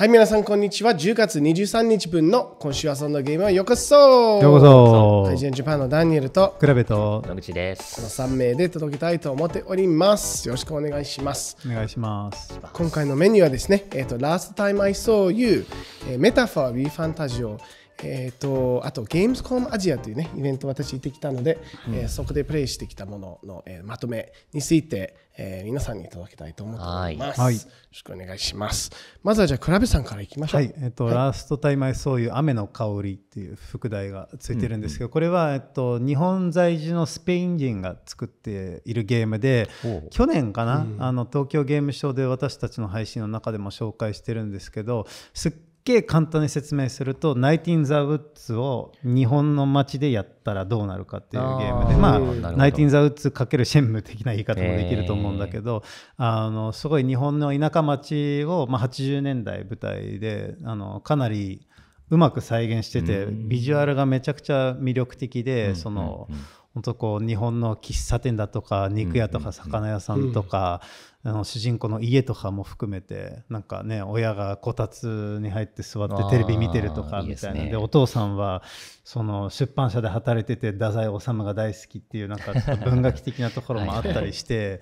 はい、皆さん、こんにちは。10月23日分の今週遊んだゲームはよこそようこそハイジェンジャパンのダニエルと、クラベと、野口です。この3名で届けたいと思っております。よろしくお願いします。お願いします。今回のメニューはですね、えっ、ー、と、Last Time I Saw You、えメタファー We Fantasio、えーと、あとゲームスコムアジアという、ね、イベント私行ってきたので、うん、えー、そこでプレイしてきたものの、えー、まとめについて、えー、皆さんに届けたいと思っておます、はい、よろしくお願いしますまずはじゃあ倉部さんからいきましょう、はいえーと、はい、ラストタイムそういう雨の香りっていう副題がついてるんですけど、うん、これは、えーと、日本在住のスペイン人が作っているゲームで去年かな、うん、あの東京ゲームショーで私たちの配信の中でも紹介してるんですけどすっげえ簡単に説明すると「ナイティン・ザ・ウッズ」を日本の街でやったらどうなるかっていうゲームでまあナイティン・ザ・ウッズ×シェンム的な言い方もできると思うんだけど、あのすごい日本の田舎町を、まあ、80年代舞台であのかなりうまく再現してて、ビジュアルがめちゃくちゃ魅力的で、その。うんうんうん本当こう日本の喫茶店だとか肉屋とか魚屋さんとか、あの主人公の家とかも含めてなんかね親がこたつに入って座ってテレビ見てるとかみたいなでお父さんはその出版社で働いてて太宰治が大好きっていうなんか文学的なところもあったりして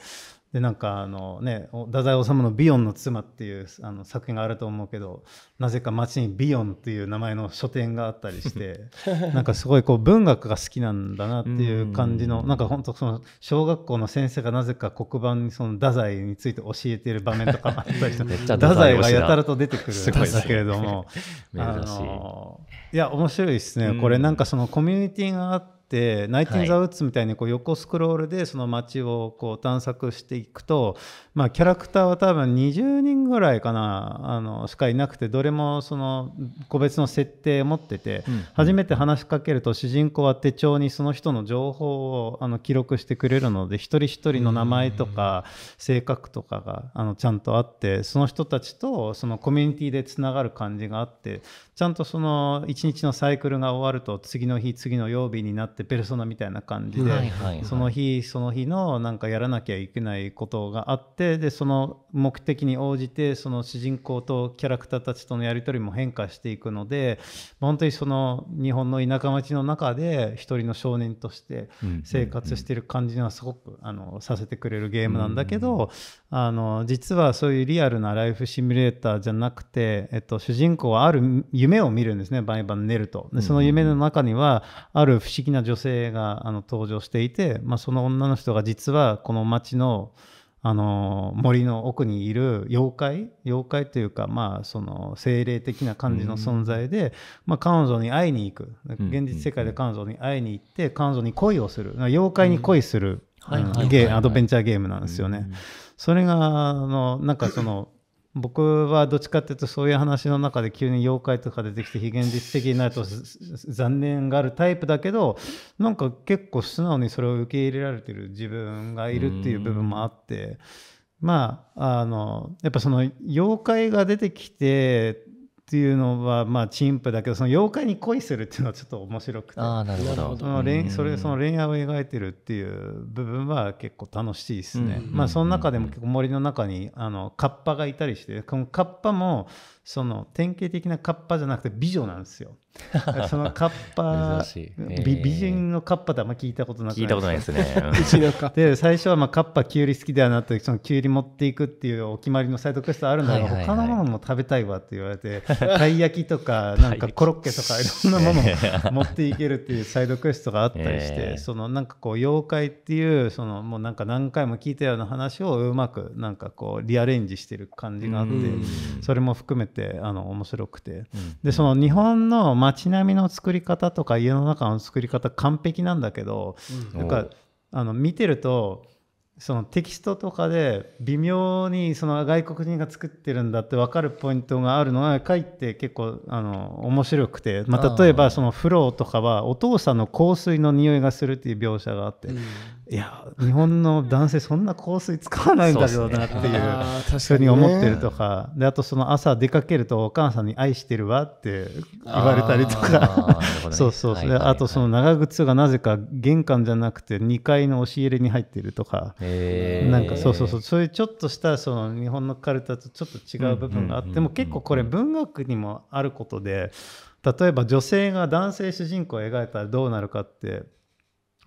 でなんかあのね太宰治の「ビヨンの妻」っていうあの作品があると思うけどなぜか町に「ビヨン」っていう名前の書店があったりして なんかすごいこう文学が好きなんだなっていう感じのんなんか本当その小学校の先生がなぜか黒板にその太宰について教えている場面とかもあったりして 太宰がやたらと出てくるんですけれどもあのいや面白いですね、これなんかそのコミュニティがあっててナイティン・ザ・ウッズみたいにこう横スクロールでその街をこう探索していくと、まあ、キャラクターは多分20人ぐらいかなあのしかいなくてどれもその個別の設定を持ってて、うん、初めて話しかけると主人公は手帳にその人の情報をあの記録してくれるので一人一人の名前とか性格とかがあのちゃんとあってその人たちとそのコミュニティでつながる感じがあってちゃんとその一日のサイクルが終わると次の日次の曜日になってってペルソナみたいな感じで、その日その日のなんかやらなきゃいけないことがあってでその目的に応じてその主人公とキャラクターたちとのやり取りも変化していくので本当にその日本の田舎町の中で一人の少年として生活してる感じはすごく、あのさせてくれるゲームなんだけど、あの実はそういうリアルなライフシミュレーターじゃなくて、えっと、主人公はある夢を見るんですね毎晩寝ると。でその夢の中にはある不思議な女性があの登場していて、まあ、その女の人が実はこの町のあの森の奥にいる妖怪妖怪というか、まあ、その精霊的な感じの存在で、まあ、彼女に会いに行く現実世界で彼女に会いに行って彼女に恋をする妖怪に恋するアドベンチャーゲームなんですよね。それがあのなんかその僕はどっちかっていうとそういう話の中で急に妖怪とか出てきて非現実的になると残念があるタイプだけどなんか結構素直にそれを受け入れられてる自分がいるっていう部分もあってまああのやっぱその妖怪が出てきてっていうのはまあ陳腐だけどその妖怪に恋するっていうのはちょっと面白くてあなるほどその恋それその恋愛を描いてるっていう部分は結構楽しいですね、まあその中でも結構森の中にあのカッパがいたりしてこのカッパもその典型的なカッパじゃなくて美女なんですよ。そのカッパ、美美人のカッパってあんま聞いたことなくい聞いたことないですね。で最初はまあカッパきゅうり好きだなってそのきゅうり持っていくっていうお決まりのサイドクエストあるんだけど、他のものも食べたいわって言われてたい焼きとかなんかコロッケとかいろんなもの 持っていけるっていうサイドクエストがあったりして、そのなんかこう妖怪っていうそのもうなんか何回も聞いたような話をうまくなんかこうリアレンジしてる感じがあって、それも含めててあの面白くて、うん、でその日本の街並みの作り方とか家の中の作り方完璧なんだけど、うん、なんかあの見てるとそのテキストとかで微妙にその外国人が作ってるんだって分かるポイントがあるのが書いて結構あの面白くて、まあ、例えばそのフローとかはお父さんの香水の匂いがするっていう描写があって、いや日本の男性そんな香水使わないんだけどなっていうふうに思ってるとかであとその朝出かけるとお母さんに「愛してるわ」って言われたりとか そうそうそう、あとその長靴がなぜか玄関じゃなくて2階の押し入れに入ってるとかなんかそうそうそうそういうちょっとしたその日本のカルタとちょっと違う部分があっても結構これ文学にもあることで例えば女性が男性主人公を描いたらどうなるかって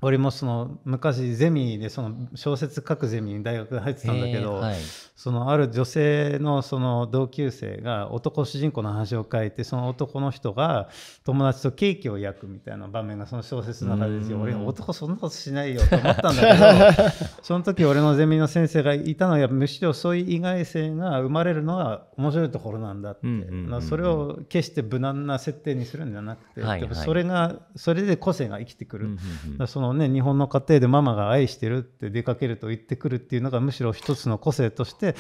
俺もその昔ゼミでその小説書くゼミに大学入ってたんだけど、はい、そのある女性のその同級生が男主人公の話を書いてその男の人が友達とケーキを焼くみたいな場面がその小説の中で俺男そんなことしないよと思ったんだけどその時俺のゼミの先生がいたのはむしろそういう意外性が生まれるのが面白いところなんだって、それを決して無難な設定にするんじゃなくて、はいはい、それがそれで個性が生きてくる。そののね日本の家庭でママが愛してるって出かけると言ってくるっていうのがむしろ一つの個性として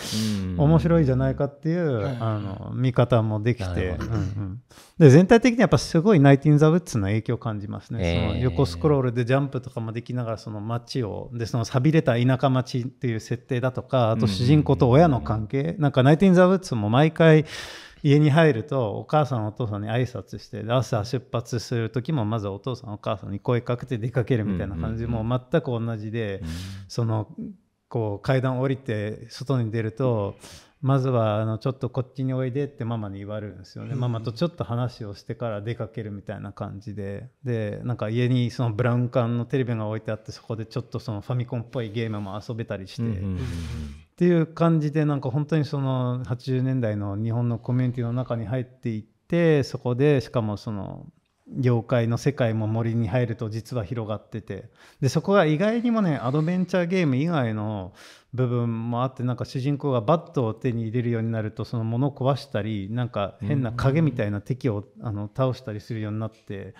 面白いじゃないかっていうあの見方もできて、うんうん、で全体的にやっぱすごいナイティン・ザ・ウッズの影響を感じますね、えー、その横スクロールでジャンプとかもできながらその街をでその寂れた田舎町っていう設定だとかあと主人公と親の関係、なんかナイティン・ザ・ブッツも毎回家に入るとお母さんお父さんに挨拶して朝出発する時もまずお父さんお母さんに声かけて出かけるみたいな感じ、も全く同じで、そのこう階段降りて外に出ると。まずはあのちょっとこっちにおいでってママに言われるんですよね、ママとちょっと話をしてから出かけるみたいな感じででなんか家にそのブラウン管のテレビが置いてあってそこでちょっとそのファミコンっぽいゲームも遊べたりして、っていう感じでなんか本当にその80年代の日本のコミュニティの中に入っていってそこでしかもその業界の世界も森に入ると実は広がっててでそこが意外にもねアドベンチャーゲーム以外の部分もあってなんか主人公がバットを手に入れるようになるとその物を壊したりなんか変な影みたいな敵をあの倒したりするようになって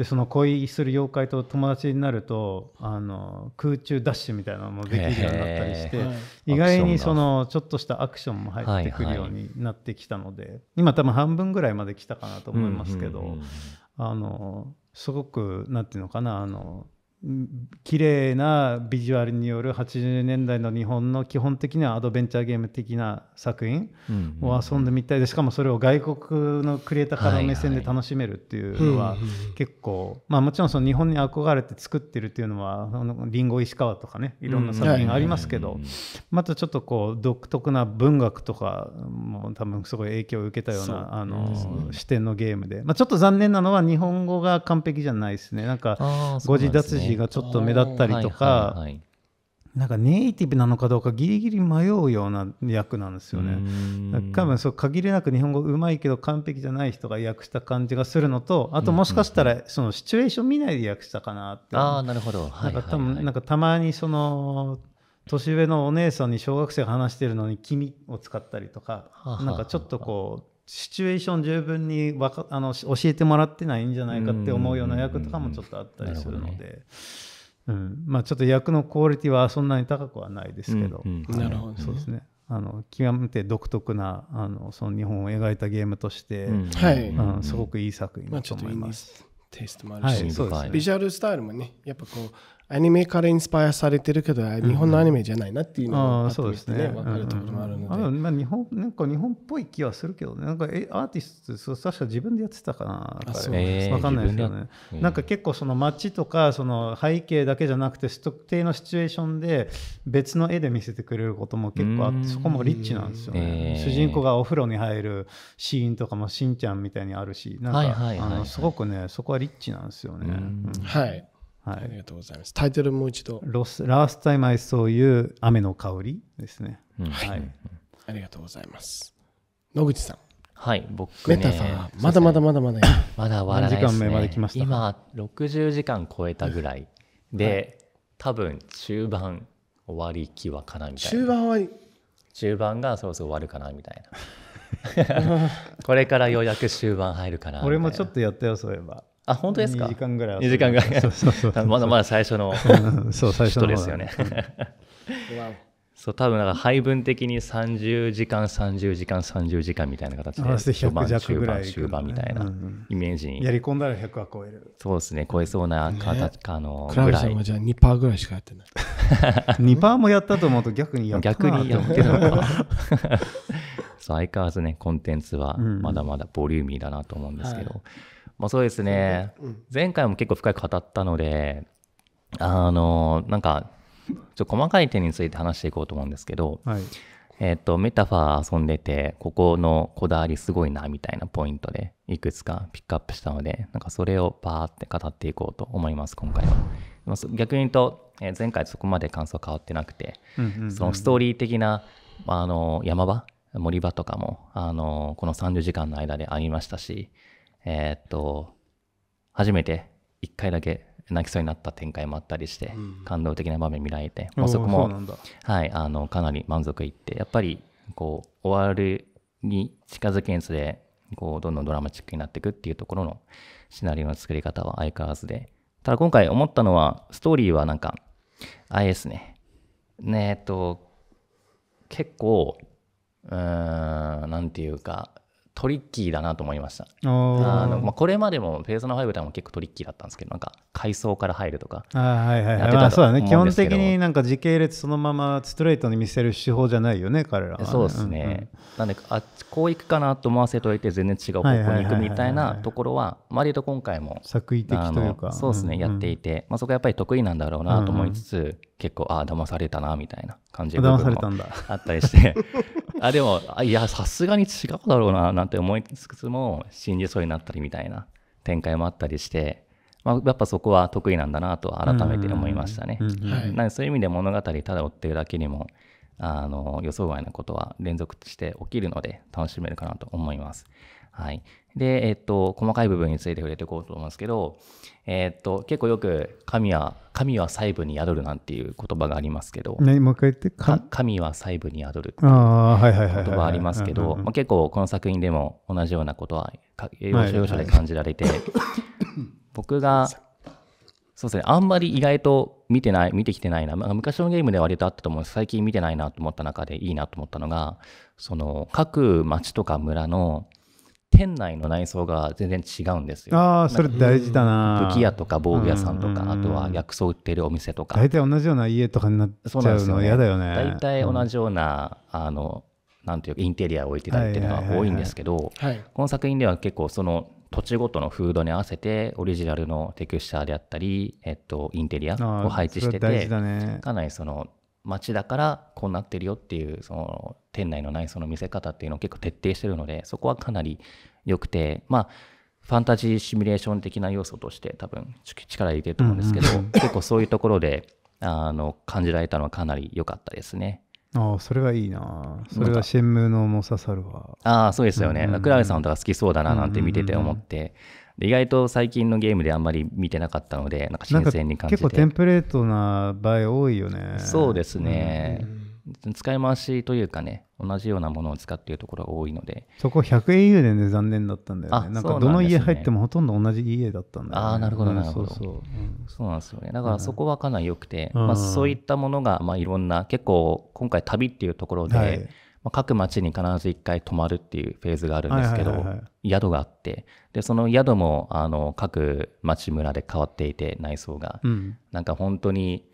でその恋する妖怪と友達になるとあの空中ダッシュみたいなのもできるようになったりして、意外にそのちょっとしたアクションも入ってくるようになってきたので、はいはい、今多分半分ぐらいまで来たかなと思いますけど、うんうんうん、あのすごくなんていうのかなあの綺麗なビジュアルによる80年代の日本の基本的にはアドベンチャーゲーム的な作品を遊んでみたいでしかもそれを外国のクリエイターからの目線で楽しめるっていうのは結構まあもちろんその日本に憧れて作ってるっていうのはりんご石川とかねいろんな作品ありますけどまたちょっとこう独特な文学とかも多分すごい影響を受けたようなあの視点のゲームでまあちょっと残念なのは日本語が完璧じゃないですねなんか誤字脱字ジがちょっと目立ったりとか、はいはい、なんかネイティブなのかどうかギリギリ迷うような役なんですよね。多分そう限りなく日本語うまいけど完璧じゃない人が訳した感じがするのとあともしかしたらそのシチュエーション見ないで訳したかなって。あなるほど、多分なんかたまにその年上のお姉さんに小学生が話してるのに「君」を使ったりとか、なんかちょっとこうシチュエーション十分にわかあの教えてもらってないんじゃないかって思うような役とかもちょっとあったりするので。うん、まあちょっと役のクオリティはそんなに高くはないですけど、なるほど、そうですね。あの極めて独特なあのその日本を描いたゲームとして、はい、うん、すごくいい作品だと思います。テイストもあるし、はいね、ビジュアルスタイルもねやっぱこうアニメからインスパイアされてるけど、日本のアニメじゃないなっていうのが、そうですね、分かるところもあるので、うんうん、まあ、日本なんか日本っぽい気はするけどねなんかえアーティストそう確か自分でやってたかなあそ分かんないですけどね、うん、なんか結構その街とかその背景だけじゃなくて特定のシチュエーションで別の絵で見せてくれることも結構あってそこもリッチなんですよね、えー、主人公がお風呂に入るシーンとかもしんちゃんみたいにあるしなんか、すごくねそこはリッチなんですよね、はいはい、ありがとうございます。タイトルもう一度。ロス、ラースタイムアイソーユー雨の香りですね、はい、ありがとうございます。野口さん。はい、僕、ね、メタさん、まだまだまだまだ。まだ終わいね。時間目まで来ました。今60時間超えたぐらいで、はい、多分中盤終わり際かなみたいな。中盤は中盤がそろそろ終わるかなみたいな。これからようやく終盤入るかな俺もちょっとやったよそういえばあ本当ですか2時間ぐらい二時間ぐらいそうそうそうそうまだまだ最初の そう最初のですよね、そう多分なんか配分的に30時間30時間30時間みたいな形で1 0弱ぐらい、中盤みたいなイメージに、やり込んだら100は超えるそうですね超えそうな形、ね、のぐらいじゃあ2%ぐらいしかやってない2% もやったと思うと逆にやった逆にやるのかそう相変わらずねコンテンツはまだまだボリューミーだなと思うんですけど、はいまあ、そうですね、うん、前回も結構深く語ったので、あのなんか、ちょ細かい点について話していこうと思うんですけど、はい、えーと、メタファー遊んでてここのこだわりすごいなみたいなポイントでいくつかピックアップしたのでなんかそれをパーって語っていこうと思います今回は。逆に言うと、えー、前回そこまで感想変わってなくて、うんうんうん、そのストーリー的な、あの山場森場とかも、あのこの30時間の間でありましたしえー、っと、初めて1回だけ泣きそうになった展開もあったりして、うん、感動的な場面見られて、もうそこも、はい、あの、かなり満足いって、やっぱり、こう、終わるに近づけにつれ、こう、どんどんドラマチックになっていくっていうところのシナリオの作り方は相変わらずで、ただ今回思ったのは、ストーリーはなんか、あれですね、ねえっと、結構、うーん、なんていうか、トリッキーだなと思いました。あのまあ、これまでもペーソナ5でも結構トリッキーだったんですけど、なんか階層から入るとかはいはいはいまあ、そうだね、基本的になんか時系列そのままストレートに見せる手法じゃないよね、彼らは、ね、そうですね。うんうん、なんで、あこういくかなと思わせといて、全然違う方向に行くみたいなところは、割と今回も作為的というか、そうですね、うんうん、やっていて、まあ、そこはやっぱり得意なんだろうなと思いつつ、うんうん、結構、ああ、騙されたなみたいな感じがあったりして。あでもいやさすがに違うだろうななんて思いつつも信じそうになったりみたいな展開もあったりして、まあ、やっぱそこは得意なんだなと改めて思いましたね。そういう意味で物語ただ追ってるだけにもあの予想外のことは連続して起きるので楽しめるかなと思います。はい。で、えっと、細かい部分について触れていこうと思うんですけど、えっと、結構よく神は、神は細部に宿るなんていう言葉がありますけど、何もう言って、神は細部に宿るっていう言葉ありますけど、結構この作品でも同じようなことは、要所要所で感じられて、僕が、そうですね、あんまり意外と見てない、見てきてないな、昔のゲームでは割とあったと思うんです最近見てないなと思った中でいいなと思ったのが、その、各町とか村の、店内の内装が全然違うんですよ。ああ、それ大事だな。武器屋とか防具屋さんとか、あとは薬草売ってるお店とか。大体同じような家とかになっちゃうの嫌だよね。大体同じような、あの、なんていうか、インテリアを置いてたりっていうのが多いんですけど、この作品では結構その、土地ごとの風土に合わせてオリジナルのテクスチャーであったり、えっと、インテリアを配置してて、ね、かなりその町だからこうなってるよっていうその店内の内装の見せ方っていうのを結構徹底してるのでそこはかなり良くてまあファンタジーシミュレーション的な要素として多分力入れてると思うんですけど、うんうん、結構そういうところであの感じられたのはかなり良かったですね。ああそれはいいなそれはシェンムーのモサさるわああそうですよね、うんうん、クラさんとか好きそうだななんて見てて思って、うんうんうん意外と最近のゲームであんまり見てなかったのでなんか新鮮に感じて結構テンプレートな場合多いよねそうですね、うん、使い回しというかね同じようなものを使っているところが多いのでそこ 100au でね残念だったんだよねなんかどの家入ってもほとんど同じ家だったんだよ、ね、ああなるほどなるほど、うん、そうそう、うん、そうなんですよねだからそこはかなり良くて、まあ、そういったものが、まあ、いろんな結構今回旅っていうところで、はいまあ、各町に必ず1回泊まるっていうフェーズがあるんですけど、宿があってでその宿もあの各町村で変わっていて内装が、うん、なんか本当に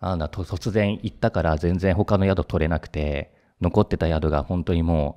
あな突然行ったから全然他の宿取れなくて残ってた宿が本当にも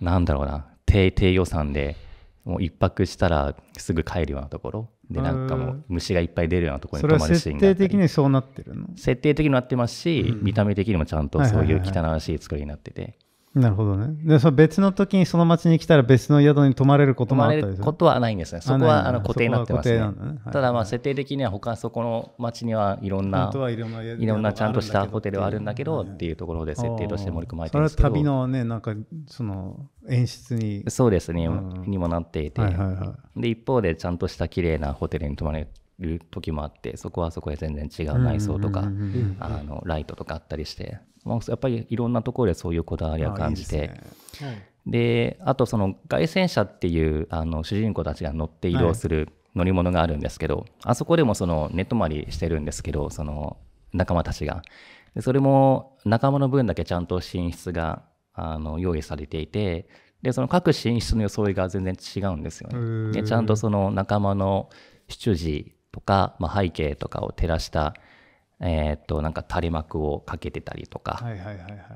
うなんだろうな低低予算でもう1泊したらすぐ帰るようなところでなんかもう虫がいっぱい出るようなところに泊まるシーンが設定的にそうなってるの設定的になってますし、見た目的にもちゃんとそういう汚らしい作りになってて、なるほどね。で、その別の時にその町に来たら別の宿に泊まれることもあったりする。泊まれることはないんですね。そこはあの固定になってますね。ねただまあ設定的には他そこの町にはいろんないろんないろんなちゃんとしたホテルはあるんだけどっていうところで設定として盛り込まれてるんですけど。それは旅のねなんかその演出にそうですね、うん、にもなっていて、はいはいはい、で一方でちゃんとした綺麗なホテルに泊まれる時もあってそこはそこで全然違う内装とかライトとかあったりして、まあ、やっぱりいろんなところでそういうこだわりは感じて。あいいで、ねはい、あとその凱旋車っていうあの主人公たちが乗って移動する乗り物があるんですけど、はい、あそこでもその寝泊まりしてるんですけどその仲間たちがでそれも仲間の分だけちゃんと寝室があの用意されていてでその各寝室の装いが全然違うんですよね。でちゃんとその仲間の主治とか、まあ、背景とかを照らした、えー、っとなんか垂れ幕をかけてたりとか、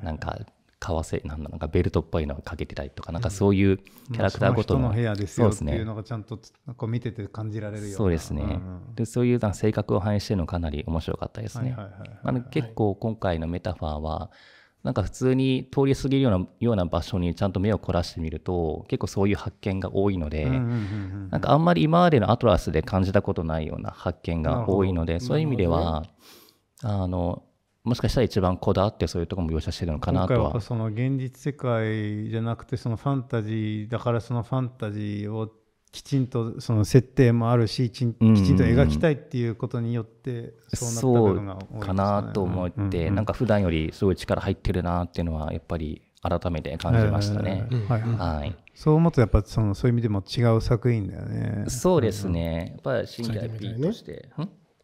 なんか為替なんだろうかベルトっぽいのをかけてたりとか、なんかそういうキャラクターごとの、うん、の部屋ですよっていうのがちゃんとこう見てて感じられるようなそうですね、うんうん、でそういう性格を反映してるのかなり面白かったですね、まあ、結構今回のメタファーは、なんか普通に通り過ぎるようなような場所にちゃんと目を凝らしてみると結構そういう発見が多いので、なんかあんまり今までのアトラスで感じたことないような発見が多いのでそういう意味では、あのもしかしたら一番こだわってそういうところも描写してるのかなとは今回はその現実世界じゃなくてそのファンタジーだからそのファンタジーをきちんとその設定もあるしきちんと描きたいっていうことによってそうなっかなと思って、うんうんん、なんか普段よりすごい力入ってるなっていうのはやっぱり改めて感じましたね。そう思うとやっぱそのそういう意味でも違う作品だよね。そうですね。やっぱり新規 i として。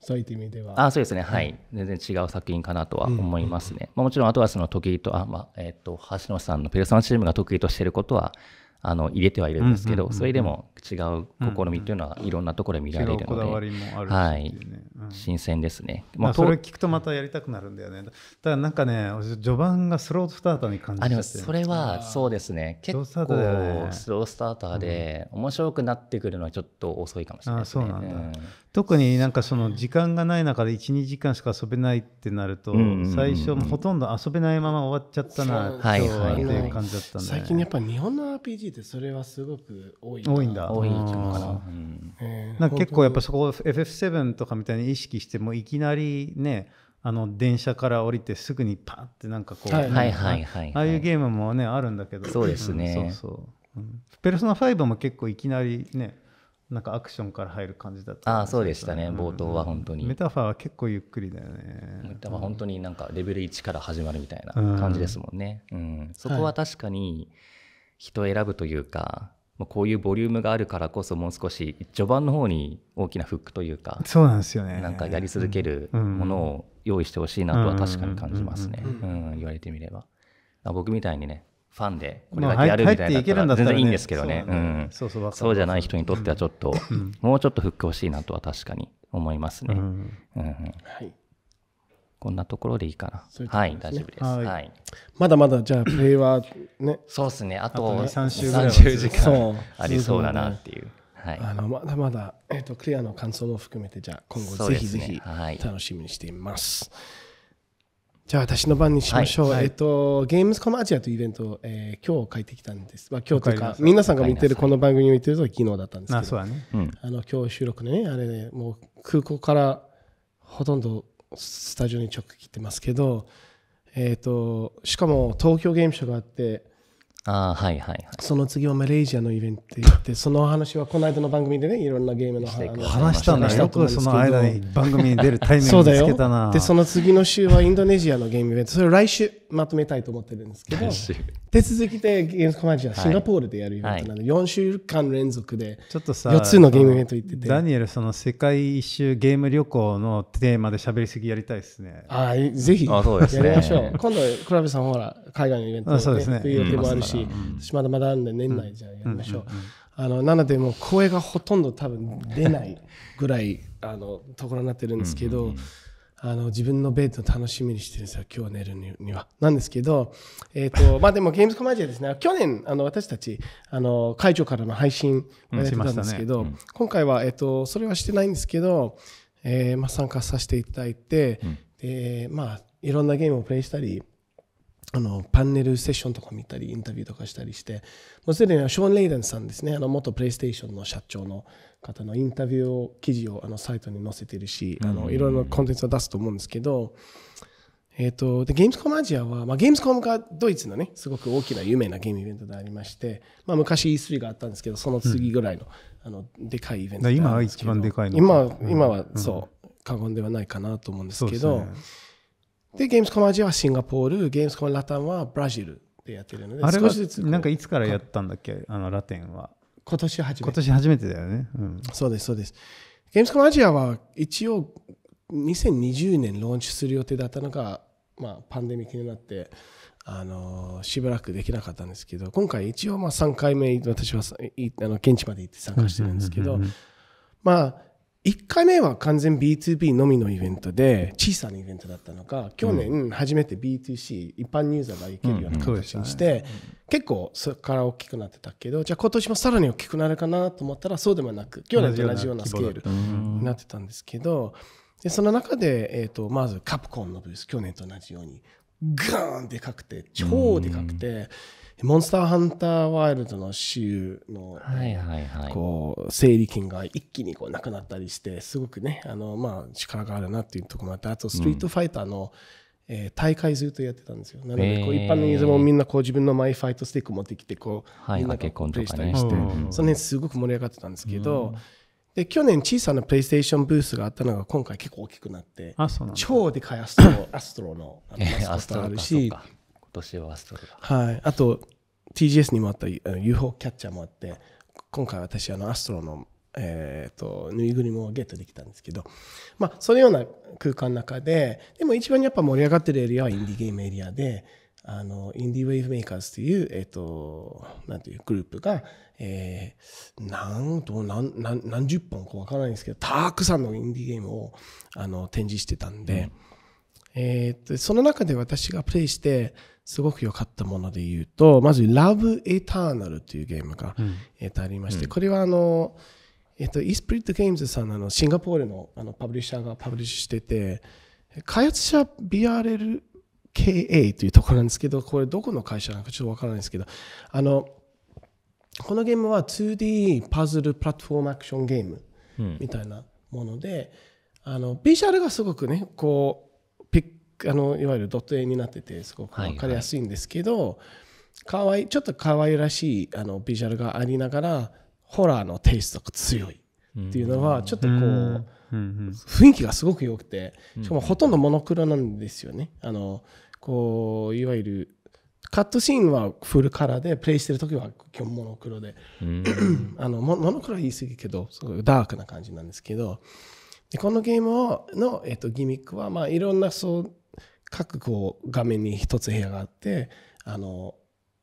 そういう意味では。あそうですね、はい、全然違う作品かなとは思いますね。うんうんまあ、もちろん、あとはその時と、あまあえーと、橋野さんのペルソナチームが得意としてることは、あの入れてはいるんですけど、それでも違う試みというのはいろんなところで見られるので、こだわりもあるはい、新鮮ですね、まあ、それ聞くとまたやりたくなるんだよねただなんかね序盤がスロースタートーに感じてそれはそうですね結構スロースターターで面白くなってくるのはちょっと遅いかもしれないですね、そうなんだ、特になんかその時間がない中で12時間しか遊べないってなると、最初ほとんど遊べないまま終わっちゃったな今日っていう感じだったんで、最近やっぱ日本の RPG ってそれはすごく多い多いんだ多いかな,、んか結構やっぱそこ FF7 とかみたいに意識してもいきなりねあの電車から降りてすぐにパッてなんかこう、はいはいはいああいうゲームもねあるんだけどそうですね、そうそう、うん、ペルソナ5も結構いきなりねなんかアクションから入る感じだった、ああそうでしたね冒頭は本当に、うん、メタファーは結構ゆっくりだよねメタファー本当になんかレベル1から始まるみたいな感じですもんね、うん、うん、そこは確かに人選ぶというか、はいまこういうボリュームがあるからこそもう少し序盤の方に大きなフックというかそうなんですよねなんかやり続けるものを用意してほしいなとは確かに感じますね、うん、言われてみれば僕みたいにねファンでこれだけやるみたいなら全然いいんですけどね、そうじゃない人にとってはちょっと、もうちょっと振ってほしいなとは確かに思いますね。はい、こんなところでいいかな。はい、大丈夫です。はいまだまだじゃあプレイはね。そうですね。あと三週時間ありそうだなっていう。はい、あのまだまだえっ、とクリアの感想も含めてじゃあ今後ぜひぜひ楽しみにしています。じゃあ私の番にしましょう、はい、えっと、ゲームズコムアジアというイベントを、えー、今日書いてきたんです、まあ、今日というか皆さんが見てるこの番組を見てると昨日だったんですけどあ、ねうん、あの今日収録ねあれねもう空港からほとんどスタジオに直帰ってますけど、えっと、としかも東京ゲームショウがあってああ、はいはいはい、その次はマレーシアのイベント行ってその話はこの間の番組でねいろんなゲームの話話したんだよくその間に番組に出るタイミング見つけたなでその次の週はインドネシアのゲームイベントそれ来週まとめたいと思ってるんですけど 手続きでゲームコマージャシンガポールでやるイベントなので、4週間連続で4つのゲームイベント行っててダニエルその世界一周ゲーム旅行のテーマで喋りすぎやりたいですねああ、ぜひあそうですやりましょう今度倉部さんほら海外のイベント、ね、そうですね、うんし、私まだまだあるんで年内じゃあやりましょう。あのなのでもう声がほとんど多分出ない ぐらいあのところになってるんですけど、うんうんうん、あの自分のベッド楽しみにしてるんですよ今日寝るには。なんですけど、えーと まあ、でもゲームズコマージアですね去年あの私たちあの会場からの配信をやってたんですけど、うんねうん、今回は、えーと、それはしてないんですけど、えーまあ、参加させていただいて、うん、でまあ、いろんなゲームをプレイしたりあのパネルセッションとか見たり、インタビューとかしたりして、もうすでにショーン・レイデンさんですね、あの元プレイステーションの社長の方のインタビューを記事をあのサイトに載せてるし、あのいろいろなコンテンツを出すと思うんですけど、えーと、でゲームスコムアジアは、まあ、ゲームスコムがドイツのねすごく大きな有名なゲームイベントでありまして、まあ、昔 E3 があったんですけどその次ぐらいのうん、あのでかいイベントで今は一番でかいの今今はそう、うん、過言ではないかなと思うんですけど、ね、で、ゲームスコアアジアはシンガポール、ゲームスコアラタンはブラジルでやってるので、あれはなんかいつからやったんだっけ、あのラテンは。今年初めて。今年初めてだよね。うん、そうです、そうです。ゲームスコアアジアは一応2020年ローンチする予定だったのが、まあ、パンデミックになって、あのしばらくできなかったんですけど、今回一応まあ3回目、私はあの現地まで行って参加してるんですけど、まあ、1回目は完全 B2B のみのイベントで小さなイベントだったのが去年初めて B2C、一般ユーザーが行けるような形にして、結構そこから大きくなってたけどじゃあ今年もさらに大きくなるかなと思ったらそうでもなく去年と同じようなスケールになってたんですけどでその中で、えとまずカプコンのブース去年と同じようにガーンでかくて超でかくて。モンスターハンターワイルドの州の、はいはいはい、こう整理金が一気にこうなくなったりしてすごくねあの、まあ、力があるなっていうところもあってあとストリートファイターの、うん、えー、大会ずっとやってたんですよなのでこう一般のユーザーもみんなこう自分のマイファイトスティック持ってきてこう、はい、みんなでプレイしたりして、ね、その辺すごく盛り上がってたんですけど、うんで去年小さなプレイステーションブースがあったのが今回結構大きくなって超でかいアストロアストロの アストロあるし今年はアストロだ、はい、あと TGS にもあった UFO キャッチャーもあって今回私あのアストロの、えと、ぬいぐるみもゲットできたんですけど、まあ、そのような空間の中ででも一番やっぱ盛り上がってるエリアはインディーゲームエリアで。あのインディーウェイブメーカーズという、えっ、と、なんていうグループが、えー、なんと何何何十本かわからないんですけどたくさんのインディーゲームをあの展示してたんで、うん、えとその中で私がプレイしてすごく良かったもので言うと、まず、ラブエターナルというゲームが、えっと、ありまして、これはあの、えっと、イスプリット・ゲームズさんのシンガポールのあのパブリッシャーがパブリッシュしてて、開発者 BRLKA というところなんですけど、これどこの会社なのかちょっとわからないんですけど、あの、このゲームは 2D パズルプラットフォームアクションゲームみたいなもので、うん、あの、BCR がすごくね、こう、あのいわゆるドット絵になっててすごく分かりやすいんですけど、はいはい、かわいちょっとかわいらしいあのビジュアルがありながらホラーのテイストが強いっていうのはちょっとこう、うん雰囲気がすごく良くてしかもほとんどモノクロなんですよね。あのこういわゆるカットシーンはフルカラーでプレイしてる時は今日モノクロで あのモノクロは言い過ぎけどすごいダークな感じなんですけどでこのゲームをの、えっと、ギミックは、まあ、いろんなそう各こう画面に一つ部屋があってあの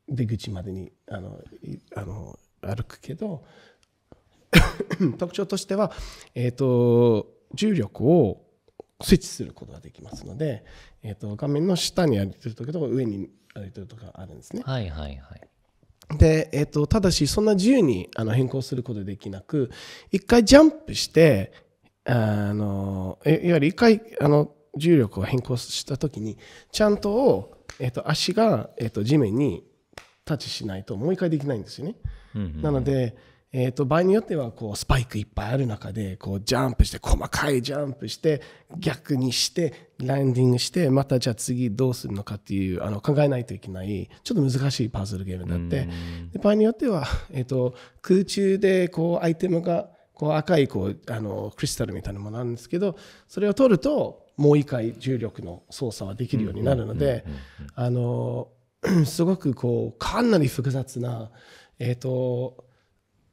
出口までにあのあの歩くけど 特徴としては、えーと、重力をスイッチすることができますので、えーと、画面の下に歩いてる時とか上に歩いてるとかあるんですね。はいはいはい、で、えーとただしそんな自由にあの変更することできなく一回ジャンプしてあのいわゆる一回あの重力を変更した時にちゃんと,、えー、と足が、えー、と地面にタッチしないともう一回できないんですよね。うんうんなので、えー、と場合によってはこうスパイクいっぱいある中でこうジャンプして細かいジャンプして逆にしてランディングしてまたじゃあ次どうするのかっていうあの考えないといけないちょっと難しいパズルゲームになってで場合によっては、えー、と空中でこうアイテムがこう赤いこうあのクリスタルみたいなものなんですけどそれを取るともう一回重力の操作はできるようになるので、あの、すごくこう、かなり複雑な、えっ、ー、と、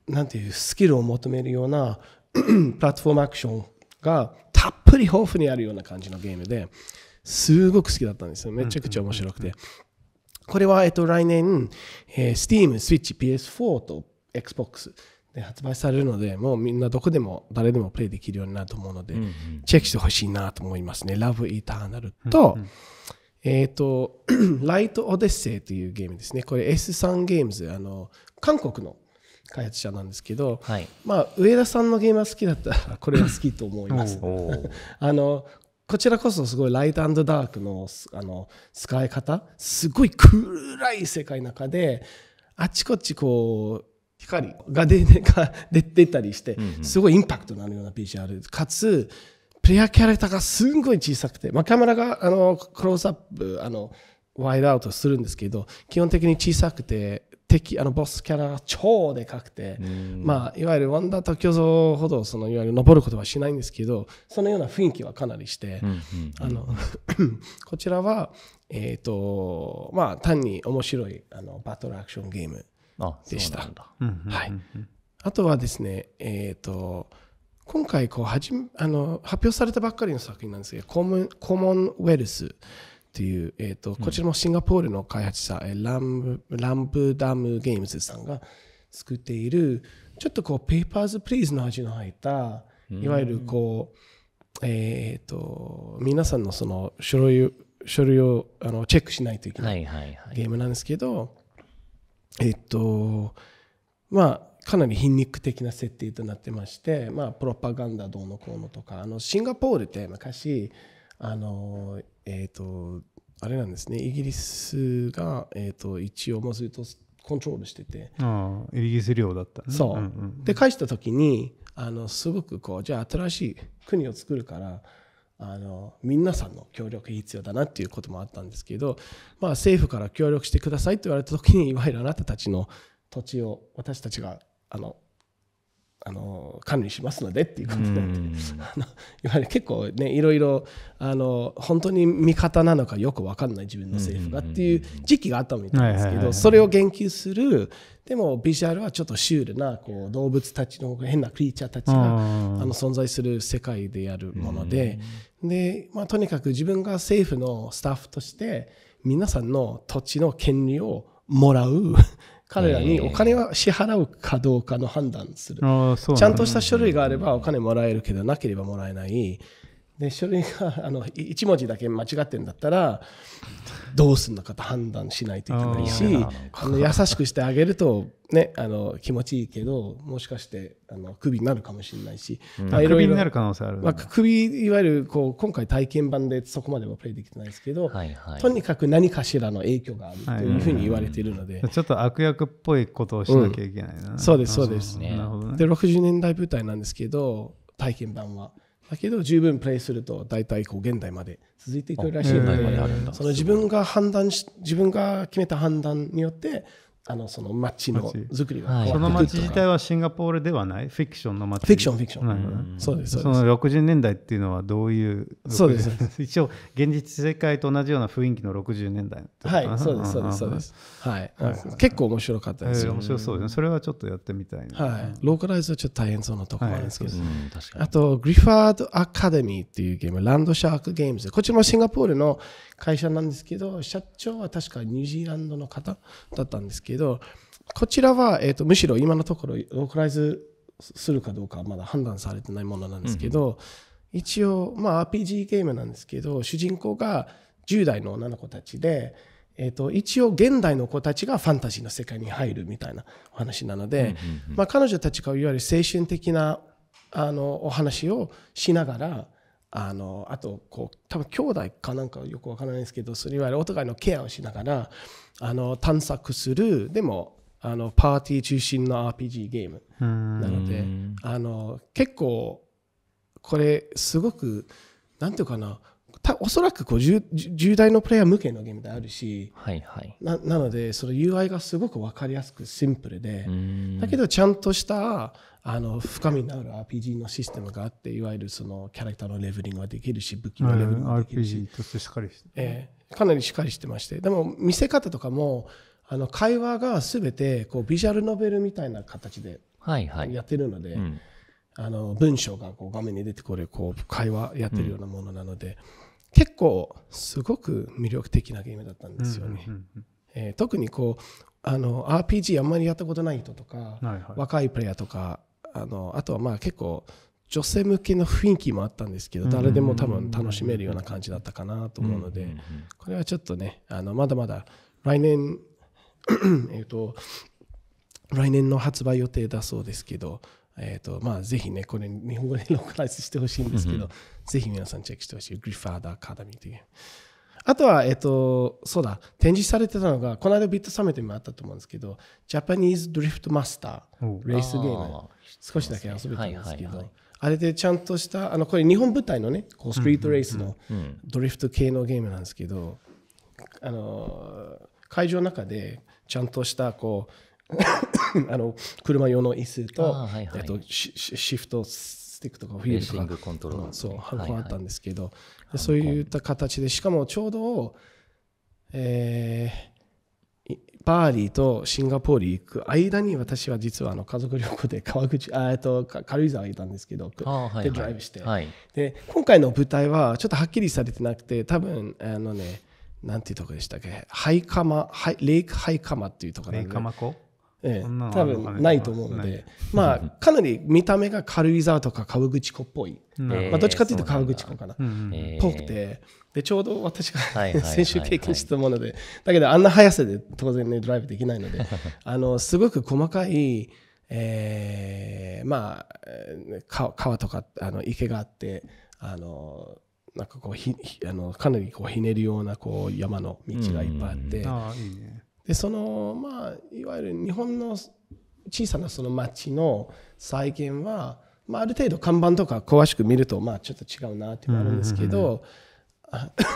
なんていう、スキルを求めるようなプラットフォームアクションがたっぷり豊富にあるような感じのゲームで、すごく好きだったんですよ。めちゃくちゃ面白くて。これは、えっと、来年、えー、Steam、Switch、PS4 と Xbox で発売されるのでもうみんなどこでも誰でもプレイできるようになると思うので、チェックしてほしいなと思いますね。ラブイターナルと、えっ、と、ライトオデッセイというゲームですね。これ S3 ゲームズ、あの、韓国の開発者なんですけど、はい、まあ、上田さんのゲームが好きだったら、これは好きと思います。あの、こちらこそすごいライトダークのあの使い方、すごい暗い世界の中で、あちこちこう、光が出てたりして、すごいインパクトのあるような PCR。アル。かつ、プレイヤーキャラクターがすんごい小さくて、まあ、カメラが、あの、クローズアップ、あの、ワイドアウトするんですけど、基本的に小さくて、敵、あの、ボスキャラが超でかくて、まあ、いわゆるワンダーと巨像ほど、その、いわゆる登ることはしないんですけど、そのような雰囲気はかなりして、あの、こちらは、えっ、ー、と、まあ、単に面白い、あの、バトルアクションゲーム。でした。あとはですね、えっ、ー、と、今回こうはじあの発表されたばっかりの作品なんですけどコモンコモンウェルスという、えーと、こちらもシンガポールの開発者、うん、ランブランブダムゲームズさんが作っているちょっとこうペーパーズプリーズの味の入ったいわゆるこう、うん、えっ、ー、と皆さんのその書類書類をあのチェックしないといけない、はい、ゲームなんですけど、えっとまあかなり皮肉的な設定となってまして、まあ、プロパガンダどうのこうのとかあのシンガポールって昔あの、えっ、とあれなんですねイギリスが、えー、と一応もうずっとコントロールしててああイギリス領だった、ね、そううんうんうん、で返した時にあのすごくこうじゃあ新しい国を作るからあの皆さんの協力必要だなっていうこともあったんですけど、まあ、政府から協力してくださいって言われた時にいわゆるあなたたちの土地を私たちがあのあの管理しますのでっていうことで、なって、うん、あの結構ねいろいろあの本当に味方なのかよく分かんない自分の政府がっていう時期があったみたいですけどそれを言及するでもビジュアルはちょっとシュールなこう動物たちの変なクリーチャーたちがあの存在する世界でやるものででまあ、とにかく自分が政府のスタッフとして皆さんの土地の権利をもらう彼らにお金は支払うかどうかの判断する、ちゃんとした書類があればお金もらえるけどなければもらえないで書類が あの1文字だけ間違ってるんだったらどうするのかと判断しないといけないしあの優しくしてあげると、ね、あの気持ちいいけどもしかしてあのクビになるかもしれないし、あ、いろいろクビなる可能性ある、まあ、クビいわゆるこう今回体験版でそこまではプレイできてないですけど、はいはい、とにかく何かしらの影響があるというふうに言われているので、ちょっと悪役っぽいことをしなきゃいけないな、そうですそうです、ね、で60年代舞台なんですけど体験版は。だけど十分プレイすると大体こう現代まで続いていくらしいその自分が判断し自分が決めた判断によってあのその街の作りは、はい、その街自体はシンガポールではないフィクションの街フィクションフィクション、うん、そうですその60年代っていうのはどういうそうです一応現実世界と同じような雰囲気の60年代はいそうですそうですそうです、はい、はい、結構面白かったですえー、面白そうですねそれはちょっとやってみたいな、はい、ローカライズはちょっと大変そうなところなんですけど、あとグリファードアカデミーっていうゲームランドシャークゲームズこちらもシンガポールの会社なんですけど社長は確かニュージーランドの方だったんですけどけど、こちらは、えーと、むしろ今のところローカライズするかどうかまだ判断されてないものなんですけど、うん、一応、まあ、RPG ゲームなんですけど主人公が10代の女の子たちで、えーと、と一応現代の子たちがファンタジーの世界に入るみたいなお話なので、まあ、彼女たちがいわゆる青春的なあのお話をしながらあのあとこう多分兄弟かなんかよくわからないですけどそれいわゆるお互いのケアをしながらあの探索するでもあのパーティー中心の RPG ゲームなのであの結構これすごくなんていうかなおそらくこう 10, 代のプレイヤー向けのゲームであるし、はいはい、ななのでその UI がすごく分かりやすくシンプルでだけどちゃんとしたあの深みのある RPG のシステムがあっていわゆるそのキャラクターのレベリングができるし武器のレベリングができるし、RPG としてしっかりえかなりしっかりしてましてでも見せ方とかもあの会話が全てこうビジュアルノベルみたいな形でやってるので、あの文章がこう画面に出てこれこう会話やってるようなものなので、結構すごく魅力的なゲームだったんですよね。え特にこうあの RPG あんまりやったことない人とか、若いプレイヤーとかあのあとはまあ結構女性向けの雰囲気もあったんですけど誰でも多分楽しめるような感じだったかなと思うのでこれはちょっとねあのまだまだ来年 えと来年の発売予定だそうですけどえっとまあ、ぜひね、これ日本語でローカライズしてほしいんですけど、ぜひ皆さんチェックしてほしい。グリファーダ・アカダミーという。あとは、えっ、と、そうだ、展示されてたのが、この間ビットサミットにもあったと思うんですけど、ジャパニーズ・ドリフト・マスター、レースゲーム。少しだけ遊べたんですけど、あれでちゃんとしたあのこれ日本舞台のねこうストリートレースのドリフト系のゲームなんですけど、あの会場の中でちゃんとしたこう あの車用の椅子と,、はいはい、とシフトスティックとかフィールドとかコントロール、うん、そうハンコあったんですけど、はいはい、そういった形でしかもちょうど、えー、バーリーとシンガポール行く間に私は実はあの家族旅行で川口 あえと軽井沢にいたんですけど、はいはい、でドライブして、はい、で今回の舞台はちょっとはっきりされてなくて多分あのねなんていうとこでしたっけハイカマハイレイクハイカマっていうところなんでレイカマええ、多分ないと思うので、まあ、かなり見た目が軽井沢とか河口湖っぽい、まあ、どっちかというと河口湖かな、っぽくてでちょうど私が先週経験したもので、だけどあんな速さで当然ねドライブできないので あのすごく細かい、えまあ川とかあの池があってあのなんかこうひあのかなりこうひねるようなこう山の道がいっぱいあって。でそのまあいわゆる日本の小さなその町の再現は、まあ、ある程度看板とか詳しく見るとまあちょっと違うなっていうのはあるんですけど、うんうんうん、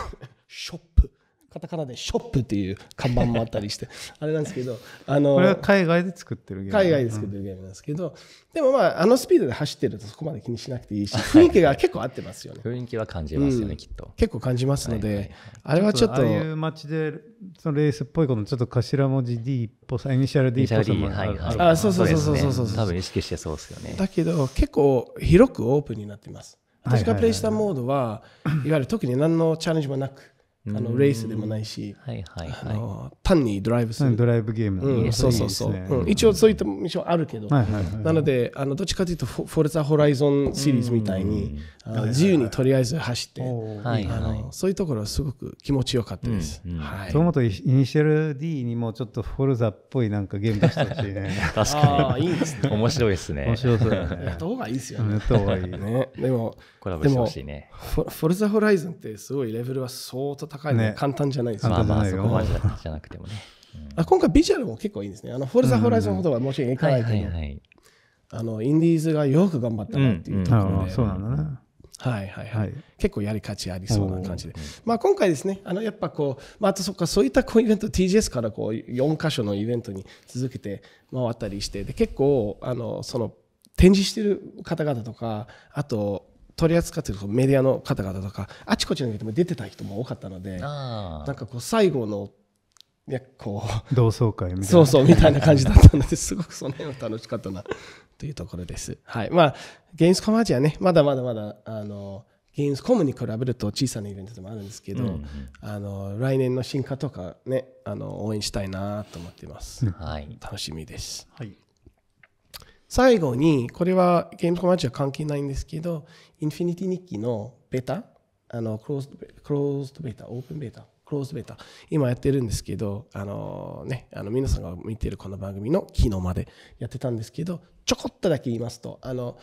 ショップカタカナで「ショップ」っていう看板もあったりして あれなんですけどあのこれは海外で作ってるゲーム海外で作ってるゲームなんですけど、うん、でもまああのスピードで走ってるとそこまで気にしなくていいし雰囲気が結構合ってますよね雰囲気は感じますよね、うん、きっと結構感じますので、はいはい、あれはちょっとああいう街でそのレースっぽいことちょっと頭文字 D っぽさイニシャル D っぽさもあはいはい、あそうそうそうそうそうそう、多分意識してそうですよねだけど結構広くオープンになっています私がプレイしたモードは、いわゆる特に何のチャレンジもなくあのレースでもないし、はいはいはい、単にドライブするドライブゲーム、うん、そうそうそう、ねうん、一応そういったミッションあるけど、はいはいはいはい、なのであのどっちかというとフォルツァホライゾンシリーズみたいに、自由にとりあえず走って、はいはい、そういうところはすごく気持ちよかったです、うんはい、そう思うとイニシャル D にもちょっとフォルザっぽいなんかゲーム出してほしいね 確かにいいですね面白いですね面白そうやった方がいいですよねやった方がいい ねでもコラボしてほしいねフォフォルザホライズンってすごいレベルは相当高いね、簡単じゃないですよね。まあまあそこまでじゃなくてもね。あ今回ビジュアルも結構いいんですね。あのフォルザホライズンほどはもちろんいかないけど、あのインディーズがよく頑張ったなっていうところで。うんうん、そうなんだはいはいはい、結構やり価値ありそうな感じで、まあ、今回ですねあのやっぱこう、まあ、あとそっかそういったこうイベント TGS からこう4箇所のイベントに続けて回ったりしてで結構あのその展示してる方々とかあと取り扱ってるメディアの方々とかあちこちの人も出てた人も多かったのでなんかこう最後のいやこう同窓会みたいなそうそうみたいな感じだったのですごくその辺は楽しかったなというところです。はいまあ、ゲインスコマージアねまだまだまだあのゲインスコムに比べると小さなイベントでもあるんですけど、うんうん、あの来年の進化とかねあの応援したいなと思っています。はい、楽しみです。はい最後に、これはゲームコマーチは関係ないんですけど、インフィニティ日記のベタ、あのクローズクローズドベタ、オープンベータ、クローズベータ、今やってるんですけど、あのね、あの皆さんが見てるこの番組の昨日までやってたんですけど、ちょこっとだけ言いますと、あの、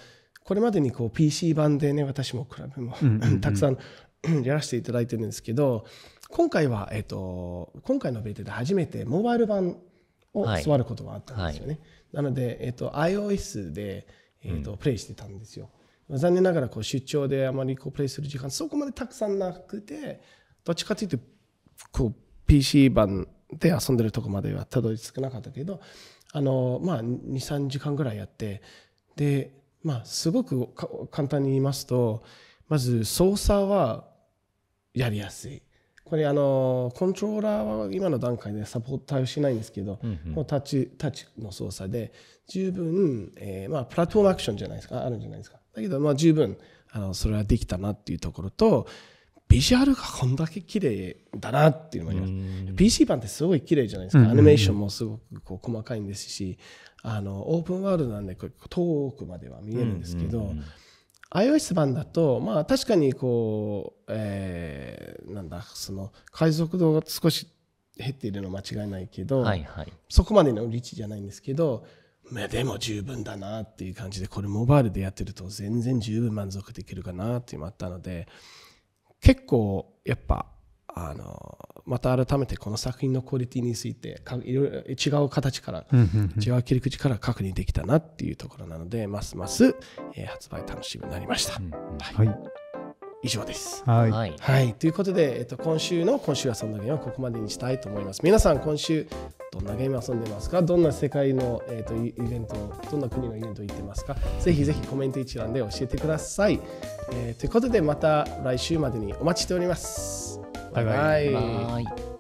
これまでにこう PC 版でね、私もクラブもたくさん やらせていただいてるんですけど、今回は、えっと、今回のベータで初めてモバイル版を座ることがあったんですよね。はいはいなので、えっと、iOS で、えっと、プレイしてたんですよ。うん、残念ながらこう出張であまりこうプレイする時間そこまでたくさんなくてどっちかというとこう PC 版で遊んでるとこまではたどり着かなかったけどあの、まあ、23時間ぐらいやってで、まあ、すごく簡単に言いますとまず操作はやりやすい。これあのコントローラーは今の段階でサポート対応しないんですけど、うんうん、もうタッチタッチの操作で十分、えーまあ、プラットフォームアクションじゃないですかあるんじゃないですかだけど、まあ、十分あのそれはできたなっていうところとビジュアルがこんだけ綺麗だなっていうのもあります PC 版ってすごい綺麗じゃないですかアニメーションもすごくこう細かいんですしあのオープンワールドなんで遠くまでは見えるんですけど、うんうんうん iOS 版だと、まあ、確かにこう、えー、なんだその解像度が少し減っているの間違いないけど、はいはい、そこまでのリッチじゃないんですけど、まあ、でも十分だなっていう感じでこれモバイルでやってると全然十分満足できるかなっていうのもあったので結構やっぱあのまた改めてこの作品のクオリティについていろいろ違う形から、違う切り口から確認できたなっていうところなのでますます、えー、発売楽しみになりました。うん、はい、はい、以上です、はいはい、はいはいということで、えっと、今週の「今週遊んだゲーム」はここまでにしたいと思います。皆さん今週どんなゲーム遊んでますかどんな世界の、えっと、とイベントどんな国のイベント行ってますかぜひぜひコメント一覧で教えてください。えー、ということでまた来週までにお待ちしております。バイバイ。バイバ